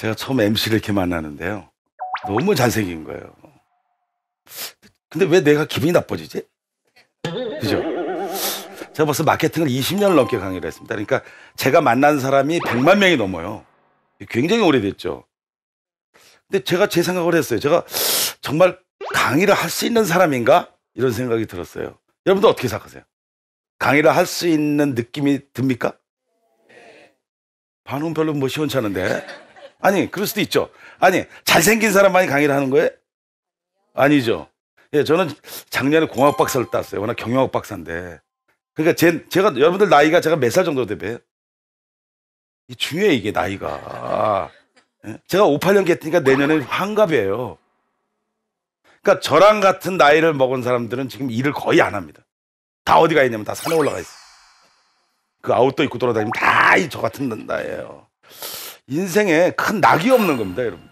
제가 처음 MC를 이렇게 만나는데요. 너무 잘생긴 거예요. 근데 왜 내가 기분이 나빠지지? 그죠? 제가 벌써 마케팅을 2 0년 넘게 강의를 했습니다. 그러니까 제가 만난 사람이 100만 명이 넘어요. 굉장히 오래됐죠. 근데 제가 제 생각을 했어요. 제가 정말 강의를 할 수 있는 사람인가? 이런 생각이 들었어요. 여러분들 어떻게 생각하세요? 강의를 할 수 있는 느낌이 듭니까? 반응 별로 뭐 시원찮은데. 아니, 그럴 수도 있죠. 아니, 잘생긴 사람만이 강의를 하는 거예요? 아니죠. 예, 저는 작년에 공학 박사를 땄어요. 워낙 경영학 박사인데. 그러니까 제, 제가, 여러분들 나이가 제가 몇 살 정도 되배요? 이 중요해, 이게 나이가. 예? 제가 5, 8년 겠으니까 내년에 환갑이에요. 그러니까 저랑 같은 나이를 먹은 사람들은 지금 일을 거의 안 합니다. 다 어디 가 있냐면 다 산에 올라가 있어요. 그 아웃도 입고 돌아다니면 다 이 저 같은 나예요. 인생에 큰 낙이 없는 겁니다, 여러분들.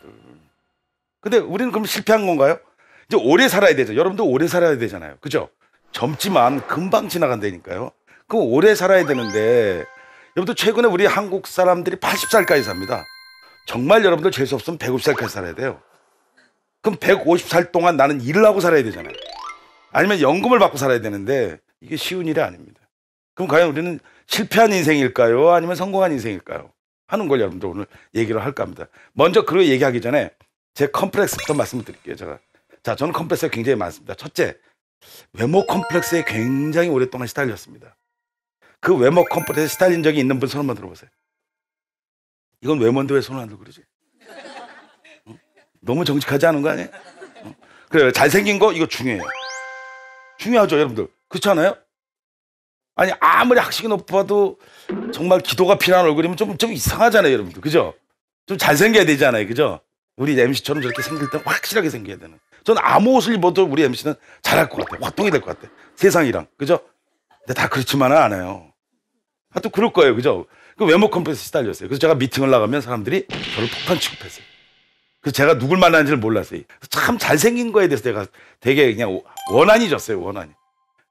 근데 우리는 그럼 실패한 건가요? 이제 오래 살아야 되죠. 여러분도 오래 살아야 되잖아요. 그죠? 젊지만 금방 지나간다니까요. 그럼 오래 살아야 되는데, 여러분들 최근에 우리 한국 사람들이 80살까지 삽니다. 정말 여러분들 재수 없으면 150살까지 살아야 돼요. 그럼 150살 동안 나는 일을 하고 살아야 되잖아요. 아니면 연금을 받고 살아야 되는데, 이게 쉬운 일이 아닙니다. 그럼 과연 우리는 실패한 인생일까요? 아니면 성공한 인생일까요? 하는 걸 여러분들 오늘 얘기를 할까 합니다. 먼저 그걸 얘기하기 전에 제 컴플렉스부터 말씀을 드릴게요. 제가 자 저는 컴플렉스가 굉장히 많습니다. 첫째 외모 컴플렉스에 굉장히 오랫동안 시달렸습니다. 그 외모 컴플렉스에 시달린 적이 있는 분 손 한번 들어보세요. 이건 외모인데 왜 손을 안 들고 그러지? 어? 너무 정직하지 않은 거 아니에요? 어? 그래요. 잘생긴 거 이거 중요해요. 중요하죠, 여러분들. 그렇지 않아요? 아니 아무리 학식이 높아도 정말 기도가 피난 얼굴이면 좀, 좀 이상하잖아요, 여러분들. 그죠? 좀 잘생겨야 되잖아요. 그죠? 우리 MC처럼 저렇게 생길 때 확실하게 생겨야 되는. 전 아무 옷을 입어도 우리 MC는 잘할 것 같아요. 화통이 될 것 같아요. 세상이랑. 그죠? 근데 다 그렇지만은 않아요. 하여튼 아, 그럴 거예요. 그죠? 그 외모 컴플렉스 시달렸어요. 그래서 제가 미팅을 나가면 사람들이 저를 폭탄 취급했어요. 그래서 제가 누굴 만나는지를 몰랐어요. 참 잘생긴 거에 대해서 내가 되게 그냥 원한이 졌어요. 원한이.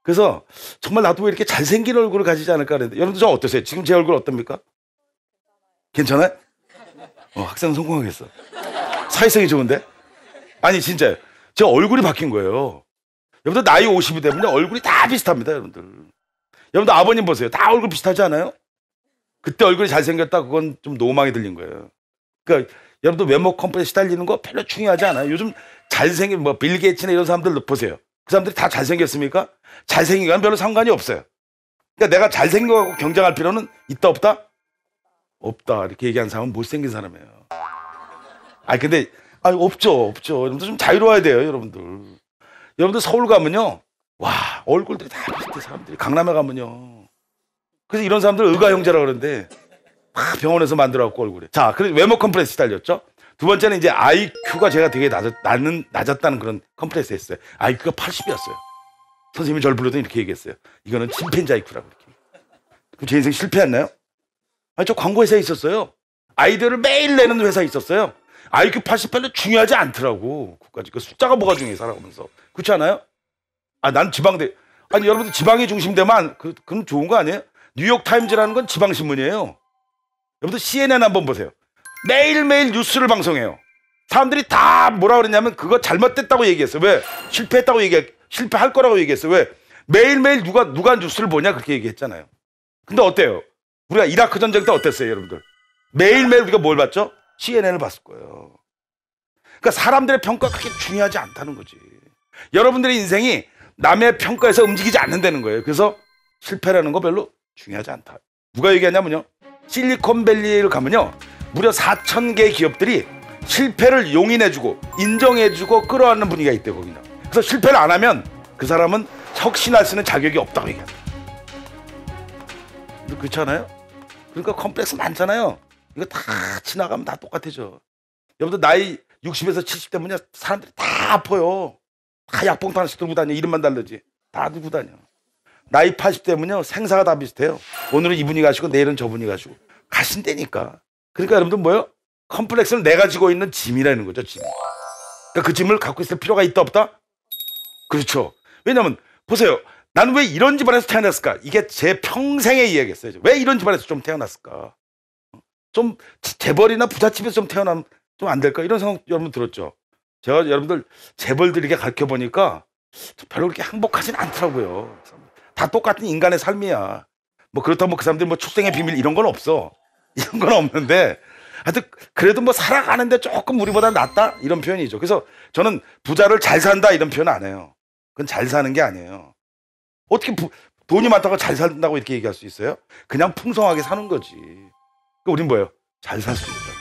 그래서 정말 나도 왜 이렇게 잘생긴 얼굴을 가지지 않을까 그랬는데 여러분들 저 어떠세요? 지금 제 얼굴 어떻습니까? 괜찮아요? 어, 학생 성공하겠어. 사회성이 좋은데? 아니 진짜요. 제 얼굴이 바뀐 거예요. 여러분들 나이 50이 되면 얼굴이 다 비슷합니다, 여러분들. 여러분들 아버님 보세요. 다 얼굴 비슷하지 않아요? 그때 얼굴이 잘생겼다 그건 좀 노망이 들린 거예요. 그러니까 여러분들 외모 컴퓨터에 시달리는 거 별로 중요하지 않아요. 요즘 잘생긴 뭐 빌 게이츠나 이런 사람들 보세요. 그 사람들이 다 잘생겼습니까? 잘생긴 건 별로 상관이 없어요. 그러니까 내가 잘생겨하고 경쟁할 필요는 있다 없다? 없다 이렇게 얘기한 사람은 못생긴 사람이에요. 아 근데 아 없죠 없죠. 여러분들 좀 자유로워야 돼요 여러분들. 여러분들 서울 가면요 와 얼굴들이 다 비슷해 사람들이 강남에 가면요. 그래서 이런 사람들 의가 형제라 그러는데 막 병원에서 만들어갖고 얼굴에. 자 그래서 외모 컴플렉스 달렸죠. 두 번째는 이제 IQ가 제가 되게 낮았, 낮은, 낮았다는 그런 컴플렉스 했어요. IQ가 80이었어요. 선생님이 저를 불러도 이렇게 얘기했어요. 이거는 침팬지 IQ라고 이렇게. 그럼 제 인생 실패했나요? 아니, 저 광고회사에 있었어요. 아이디어를 매일 내는 회사에 있었어요. IQ 80 별로 중요하지 않더라고. 그까지. 그 숫자가 뭐가 중요해, 살아가면서. 그렇지 않아요? 아, 난 지방대. 아니, 여러분들 지방이 중심대만, 그, 그럼 좋은 거 아니에요? 뉴욕타임즈라는 건 지방신문이에요. 여러분들 CNN 한번 보세요. 매일매일 뉴스를 방송해요. 사람들이 다 뭐라 그랬냐면 그거 잘못됐다고 얘기했어. 왜? 실패했다고 얘기 실패할 거라고 얘기했어. 왜? 매일매일 누가 누가 뉴스를 보냐 그렇게 얘기했잖아요. 근데 어때요? 우리가 이라크 전쟁 때 어땠어요, 여러분들? 매일매일 우리가 뭘 봤죠? CNN을 봤을 거예요. 그러니까 사람들의 평가 그렇게 중요하지 않다는 거지. 여러분들의 인생이 남의 평가에서 움직이지 않는다는 거예요. 그래서 실패라는 거 별로 중요하지 않다. 누가 얘기하냐면요. 실리콘밸리를 가면요. 무려 4천 개의 기업들이 실패를 용인해주고 인정해주고 끌어안는 분위기가 있대 거기는. 그래서 실패를 안 하면 그 사람은 혁신할 수 있는 자격이 없다고 얘기하다 그렇잖아요. 그러니까 컴플렉스 많잖아요. 이거 다 지나가면 다 똑같아져. 여러분들 나이 60에서 70 때문에 사람들이 다 아파요. 다 약봉탕 하나씩 들고 다녀. 이름만 다르지. 다 들고 다녀. 나이 80 때문에요. 생사가 다 비슷해요. 오늘은 이분이 가시고 내일은 저분이 가시고. 가신다니까. 그러니까 여러분들 뭐예요? 컴플렉스는 내가 지고 있는 짐이라는 거죠, 짐. 그러니까 그 짐을 갖고 있을 필요가 있다 없다? 그렇죠. 왜냐면 보세요. 나는 왜 이런 집안에서 태어났을까? 이게 제 평생의 이야기였어요. 왜 이런 집안에서 좀 태어났을까? 좀 재벌이나 부잣집에서 좀 태어나면 좀 안 될까? 이런 생각 여러분 들었죠. 제가 여러분들 재벌들에게 가르쳐 보니까 별로 그렇게 행복하진 않더라고요. 다 똑같은 인간의 삶이야. 뭐그렇다면그 사람들이 뭐 축생의 비밀 이런 건 없어. 이런 건 없는데 하여튼 그래도 뭐 살아가는데 조금 우리보다 낫다 이런 표현이죠. 그래서 저는 부자를 잘 산다 이런 표현 안 해요. 그건 잘 사는 게 아니에요. 어떻게 부, 돈이 많다고 잘 산다고 이렇게 얘기할 수 있어요? 그냥 풍성하게 사는 거지. 그 우린 뭐예요? 잘 살 수 있다.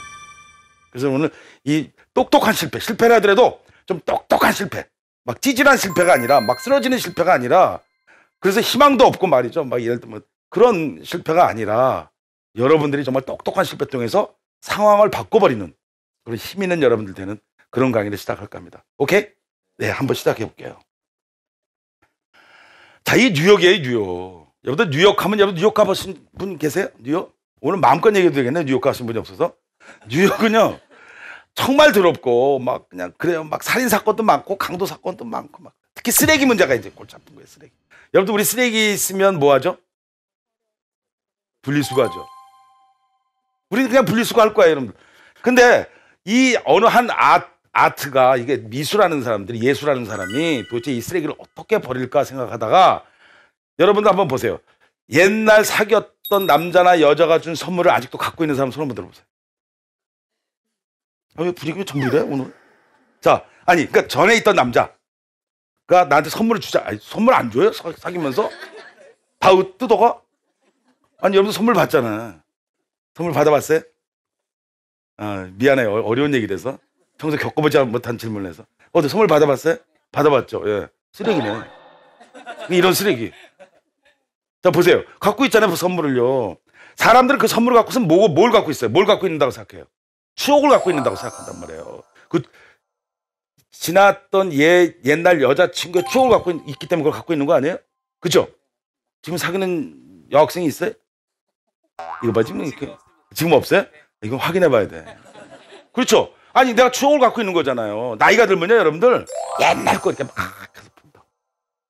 그래서 오늘 이 똑똑한 실패, 실패를 하더라도 좀 똑똑한 실패, 막 찌질한 실패가 아니라 막 쓰러지는 실패가 아니라 그래서 희망도 없고 말이죠. 막 예를 들면 뭐 그런 실패가 아니라 여러분들이 정말 똑똑한 실패통에서 상황을 바꿔버리는 그런 힘 있는 여러분들 되는 그런 강의를 시작할 까합니다 오케이? 네, 한번 시작해 볼게요. 자, 이 뉴욕이에요, 뉴욕. 여러분들 뉴욕 하면 여러분 뉴욕 가보신 분 계세요? 뉴욕? 오늘 마음껏 얘기해도 되겠네, 뉴욕 가신 분이 없어서. 뉴욕은요, 정말 더럽고, 막 그냥 그래요. 막 살인사건도 많고, 강도사건도 많고, 막. 특히 쓰레기 문제가 이제 골치 아픈 거예요, 쓰레기. 여러분들 우리 쓰레기 있으면 뭐 하죠? 분리수거하죠. 우리는 그냥 분리수거 할 거야, 여러분들. 근데 이 어느 한 아, 트가 이게 미술하는 사람들이 예술하는 사람이 도대체 이 쓰레기를 어떻게 버릴까 생각하다가 여러분도 한번 보세요. 옛날 사귀었던 남자나 여자가 준 선물을 아직도 갖고 있는 사람 손 한번 들어보세요. 아, 왜 분위기가 전부 이래, 오늘? 자, 아니, 그러니까 전에 있던 남자가 나한테 선물을 주자. 아니, 선물 안 줘요? 사, 귀면서다 뜯어가? 아니, 여러분 선물 받잖아. 선물 받아봤어요? 아, 미안해요. 어, 어려운 얘기 돼서. 평소 겪어보지 못한 질문을 해서. 어, 네, 선물 받아봤어요? 받아봤죠. 예. 쓰레기네. 이런 쓰레기. 자, 보세요. 갖고 있잖아요. 그 선물을요. 사람들은 그 선물을 갖고선 뭐, 뭘 갖고 있어요? 뭘 갖고 있는다고 생각해요? 추억을 갖고 있는다고 생각한단 말이에요. 그, 지났던 예, 옛날 여자친구의 추억을 갖고 있, 기 때문에 그걸 갖고 있는 거 아니에요? 그죠? 지금 사귀는 여학생이 있어요? 이거 봐, 지금 이렇게. 지금 없어요? 이건 확인해 봐야 돼. 그렇죠? 아니, 내가 추억을 갖고 있는 거잖아요. 나이가 들면요, 여러분들. 옛날 거 이렇게 막 계속 본다.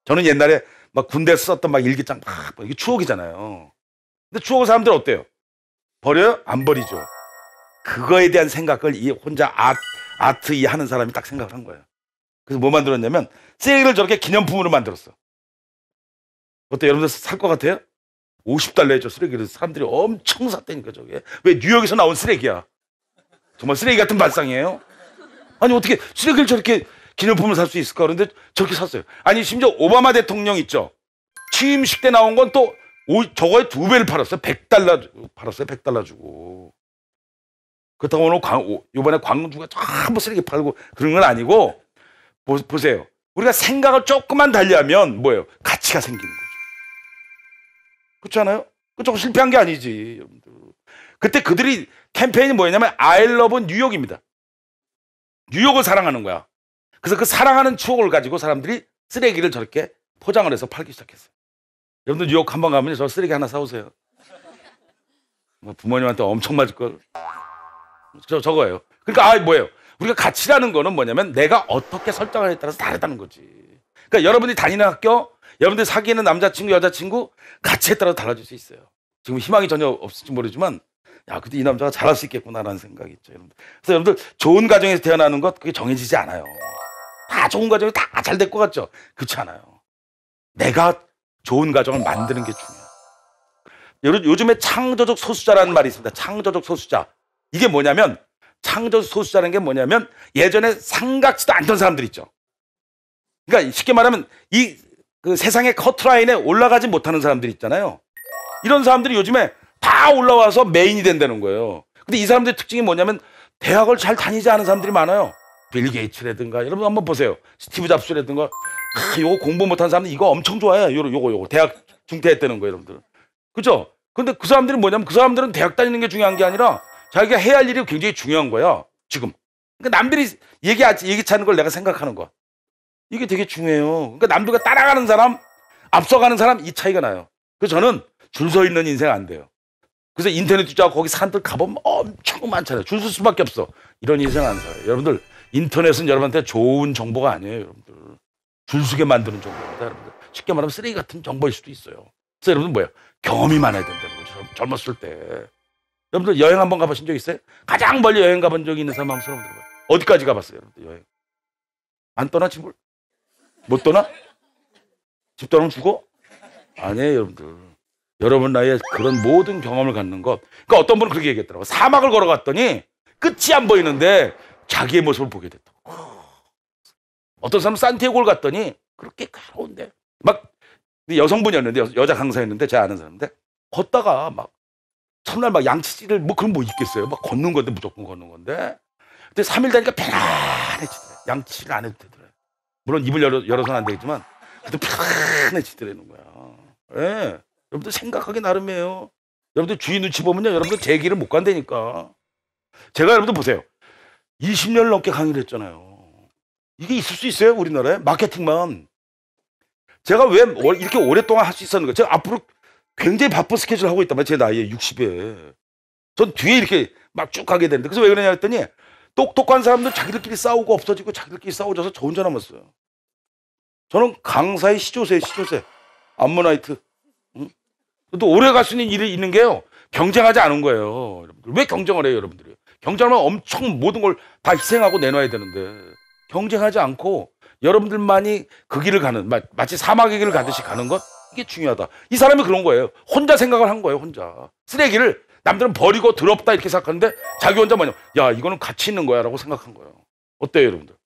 저는 옛날에 막 군대에서 썼던 막 일기장 막, 뭐 이게 추억이잖아요. 근데 추억을 사람들 어때요? 버려요? 안 버리죠. 그거에 대한 생각을 이 혼자 아, 아트 이 하는 사람이 딱 생각을 한 거예요. 그래서 뭐 만들었냐면, 세일을 저렇게 기념품으로 만들었어. 어때 여러분들 살 것 같아요? 50달러에 쓰레기를 사람들이 엄청 샀다니까 저게. 왜 뉴욕에서 나온 쓰레기야. 정말 쓰레기 같은 발상이에요. 아니 어떻게 쓰레기를 저렇게 기념품을 살 수 있을까? 그런데 저렇게 샀어요. 아니 심지어 오바마 대통령 있죠. 취임식 때 나온 건 또 저거의 두 배를 팔았어요. 100달러 팔았어요. 100달러 주고. 그렇다고 오늘 광, 이번에 광주가 전부 쓰레기 팔고 그런 건 아니고 보, 보세요. 우리가 생각을 조금만 달리하면 뭐예요? 가치가 생기는 거예요. 그렇잖아요? 그쪽은 실패한 게 아니지. 여러분들. 그때 그들이 캠페인이 뭐였냐면 I love 뉴욕입니다. 뉴욕을 사랑하는 거야. 그래서 그 사랑하는 추억을 가지고 사람들이 쓰레기를 저렇게 포장을 해서 팔기 시작했어요. 여러분들 뉴욕 한번 가면 저 쓰레기 하나 사오세요. 뭐 부모님한테 엄청 맞을 걸. 저 저거예요. 그러니까 아 뭐예요? 우리가 가치라는 거는 뭐냐면 내가 어떻게 설정하느냐에 따라서 다르다는 거지. 그러니까 여러분이 다니는 학교 여러분들 사귀는 남자친구, 여자친구 가치에 따라 달라질 수 있어요. 지금 희망이 전혀 없을지 모르지만 야, 그래도 이 남자가 잘할 수 있겠구나라는 생각이 있죠. 여러분들. 그래서 여러분들 좋은 가정에서 태어나는 것 그게 정해지지 않아요. 다 좋은 가정이 다 잘 될 것 같죠? 그렇지 않아요. 내가 좋은 가정을 만드는 게 중요해요. 요즘에 창조적 소수자라는 말이 있습니다. 창조적 소수자. 이게 뭐냐면 창조적 소수자라는 게 뭐냐면 예전에 상각지도 않던 사람들 있죠. 그러니까 쉽게 말하면 이그 세상의 커트라인에 올라가지 못하는 사람들 이 있잖아요. 이런 사람들이 요즘에 다 올라와서 메인이 된다는 거예요. 근데 이 사람들의 특징이 뭐냐면 대학을 잘 다니지 않은 사람들이 많아요. 빌 게이츠라든가 여러분 한번 보세요. 스티브 잡스라든가 아, 요거 공부 못한 사람들 이거 엄청 좋아해요. 요거 요거 요거 대학 중퇴했다는 거예요, 여러분들. 그죠? 근데 그 사람들이 뭐냐면 그 사람들은 대학 다니는 게 중요한 게 아니라 자기가 해야 할 일이 굉장히 중요한 거예요 지금. 그러니까 남들이 얘기하지 얘기치 는걸 내가 생각하는 거야. 이게 되게 중요해요. 그러니까 남들과 따라가는 사람, 앞서가는 사람 이 차이가 나요. 그래서 저는 줄 서 있는 인생 안 돼요. 그래서 인터넷 투자하고 거기 사람들 가보면 엄청 많잖아요. 줄서 수밖에 없어. 이런 인생 안 살아요. 여러분들 인터넷은 여러분한테 좋은 정보가 아니에요. 여러분들 줄 서게 만드는 정보입니다. 여러분들 쉽게 말하면 쓰레기 같은 정보일 수도 있어요. 그래서 여러분 뭐야 경험이 많아야 된다는 거죠. 젊었을 때. 여러분들 여행 한번 가보신 적 있어요? 가장 멀리 여행 가본 적이 있는 사람 한번 소름 들어봐요. 어디까지 가봤어요, 여러분들 여행? 안 떠나지 뭘? 못 떠나? 집떠나 주고? 아니에요, 여러분들. 여러분 나이에 그런 모든 경험을 갖는 것. 그러니까 어떤 분은 그렇게 얘기했더라고. 사막을 걸어갔더니 끝이 안 보이는데 자기의 모습을 보게 됐다. 어떤 사람은 산티아고를 갔더니 그렇게 가로운데 막 여성분이었는데 여자 강사였는데 제가 아는 사람인데 걷다가 막 첫날 막 양치질을 뭐 그런 뭐 있겠어요. 막 걷는 건데 무조건 걷는 건데. 근데 3일 다니까 편안해지더래. 양치질 안 해도 되더래. 물론 입을 열어, 열어서는 안 되겠지만 그래도 편해지더라는 거야. 예. 여러분들 생각하기 나름이에요. 여러분들 주인 눈치 보면요. 여러분들 제 길을 못 간다니까. 제가 여러분들 보세요. 20년 넘게 강의를 했잖아요. 이게 있을 수 있어요? 우리나라에? 마케팅만. 제가 왜 이렇게 오랫동안 할 수 있었는가? 제가 앞으로 굉장히 바쁜 스케줄 하고 있단 말이에요. 제 나이에 60에. 전 뒤에 이렇게 막 쭉 가게 되는데. 그래서 왜 그러냐 했더니 똑똑한 사람들 자기들끼리 싸우고 없어지고 자기들끼리 싸워져서 저 혼자 남았어요. 저는 강사의 시조세, 시조세. 암모나이트. 응? 또 오래 갈 수 있는 일이 있는 게요. 경쟁하지 않은 거예요. 여러분들. 왜 경쟁을 해요, 여러분들이? 경쟁하면 엄청 모든 걸 다 희생하고 내놔야 되는데. 경쟁하지 않고 여러분들만이 그 길을 가는, 마치 사막의 길을 가듯이 가는 것? 이게 중요하다. 이 사람이 그런 거예요. 혼자 생각을 한 거예요, 혼자. 쓰레기를 남들은 버리고 더럽다 이렇게 생각하는데 자기 혼자 마냥, 야, 이거는 가치 있는 거야 라고 생각한 거예요. 어때요, 여러분들?